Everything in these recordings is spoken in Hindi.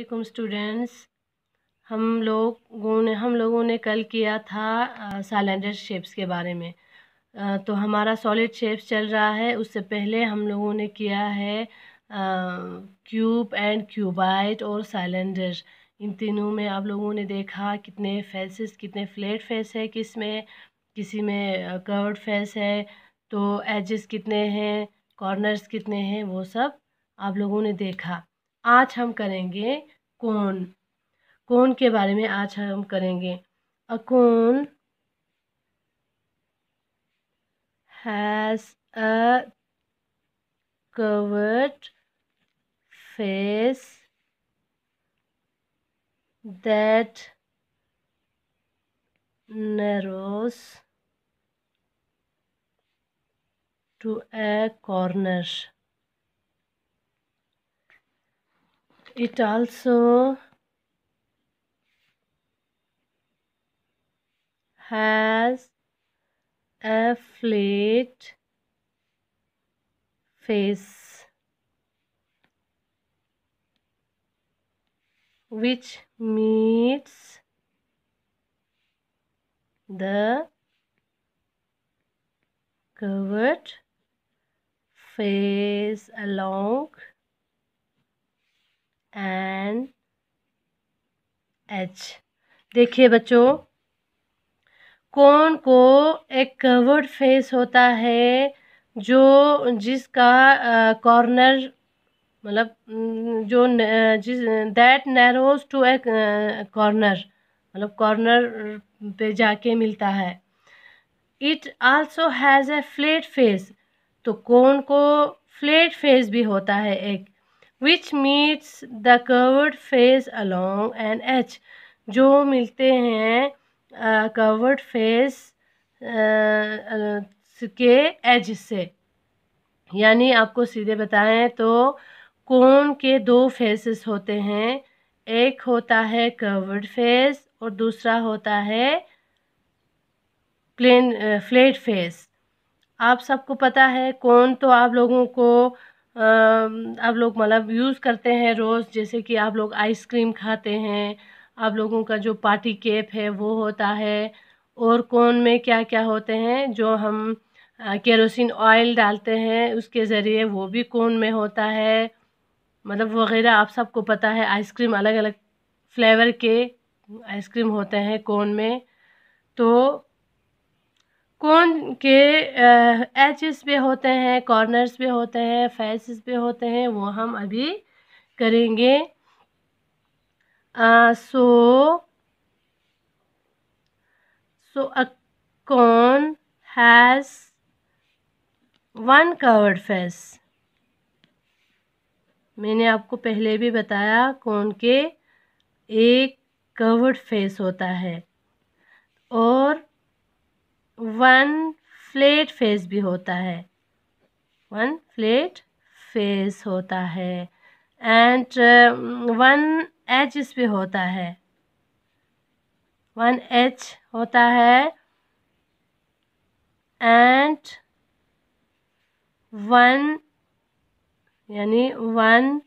वालेकुम स्टूडेंट्स हम लोगों ने हम लोगों ने कल किया था सालेंडर शेप्स के बारे में आ, तो हमारा सॉलिड शेप्स चल रहा है उससे पहले हम लोगों ने किया है क्यूब एंड क्यूबाइट और सालेंडर इन तीनों में आप लोगों ने देखा कितने फेसेस कितने फ्लेट फेस है किस में किसी में कर्व्ड फेस है तो एजेस कितने हैं कॉर्नर्स कितने हैं वो सब आप लोगों ने देखा आज हम करेंगे कौन कौन के बारे में आज हम करेंगे a cone has a curved face that narrows to a corner it also has a flat face which meets the curved face along and edge देखिए बच्चों कौन को एक कवर्ड फेस होता है जो जिसका कॉर्नर मतलब जो न, जिस that narrows to a corner मतलब कॉर्नर पे जाके मिलता है it also has a flat face तो कौन को फ्लेट फेस भी होता है एक which meets the curved face along an edge जो मिलते हैं कवर्ड फ़ेस के एज से यानी आपको सीधे बताएं तो कोन के दो फेसेस होते हैं एक होता है कवर्ड फेस और दूसरा होता है प्लेन फ्लेट फेस आप सबको पता है कोन तो आप लोगों को आप लोग मतलब यूज़ करते हैं रोज़ जैसे कि आप लोग आइसक्रीम खाते हैं आप लोगों का जो पार्टी केप है वो होता है और कौन में क्या क्या होते हैं जो हम केरोसिन ऑयल डालते हैं उसके ज़रिए वो भी कौन में होता है मतलब वगैरह आप सबको पता है आइसक्रीम अलग अलग फ्लेवर के आइसक्रीम होते हैं कौन में तो कौन के एचेस पे होते हैं कॉर्नर्स पे होते हैं फेसेस पे होते हैं वो हम अभी करेंगे सो सो अ कौन हैज़ वन कवर्ड फेस मैंने आपको पहले भी बताया कौन के एक कवर्ड फेस होता है और वन फ्लेट फेस भी होता है वन फ्लेट फेस होता है एंड uh, वन एच इस पर होता है वन एच होता है एंड वन यानी वन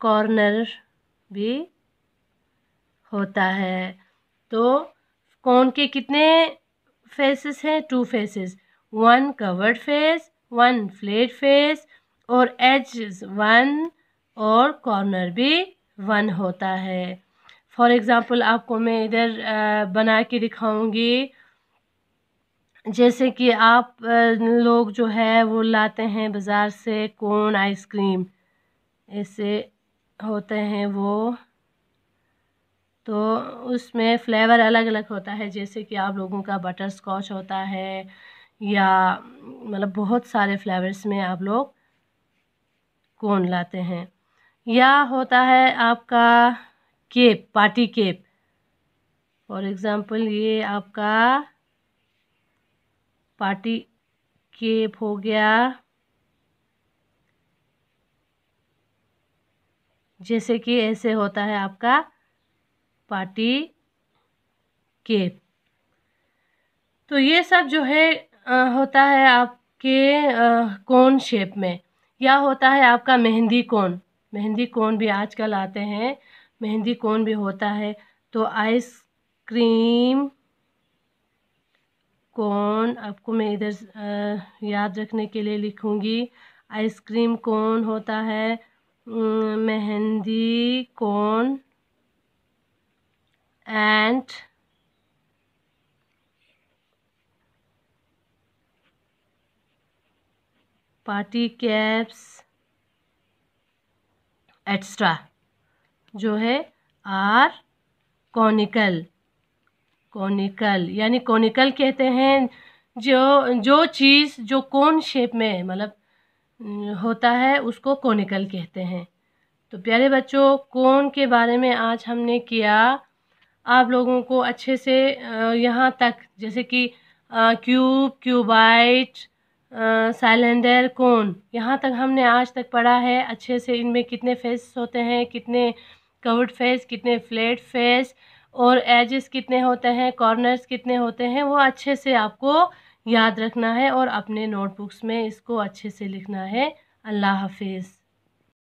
कॉर्नर भी होता है तो कौन के कितने फेसेस हैं two faces one curved face one flat face और एज वन और कॉर्नर भी वन होता है फॉर एग्ज़ाम्पल आपको मैं इधर बना के दिखाऊंगी जैसे कि आप लोग जो है वो लाते हैं बाज़ार से कोन आइसक्रीम ऐसे होते हैं वो तो उसमें फ़्लेवर अलग अलग होता है जैसे कि आप लोगों का बटर स्कॉच होता है या मतलब बहुत सारे फ्लेवर्स में आप लोग कोन लाते हैं या होता है आपका cap party cap for example ये आपका पार्टी केप हो गया जैसे कि ऐसे होता है आपका पार्टी के तो ये सब जो है आ, होता है आपके कोन शेप में या होता है आपका मेहंदी कोन मेहंदी कोन भी आजकल आते हैं मेहंदी कोन भी होता है तो आइस क्रीम कोन आपको मैं इधर याद रखने के लिए लिखूंगी आइसक्रीम कोन होता है mehndi cone and party caps extra जो है आर कॉनिकल कॉनिकल यानी कॉनिकल कहते हैं जो जो चीज़ जो कौन शेप में मतलब होता है उसको कॉनिकल कहते हैं तो प्यारे बच्चों कौन के बारे में आज हमने किया आप लोगों को अच्छे से यहाँ तक जैसे कि क्यूब क्यूबाइट सैलेंडर कौन यहाँ तक हमने आज तक पढ़ा है अच्छे से इनमें कितने फेस होते हैं कितने कवर्ड फेस कितने फ्लैट फेस और एजेस कितने होते हैं कॉर्नर्स कितने होते हैं वो अच्छे से आपको याद रखना है और अपने नोटबुक्स में इसको अच्छे से लिखना है अल्लाह हाफिज़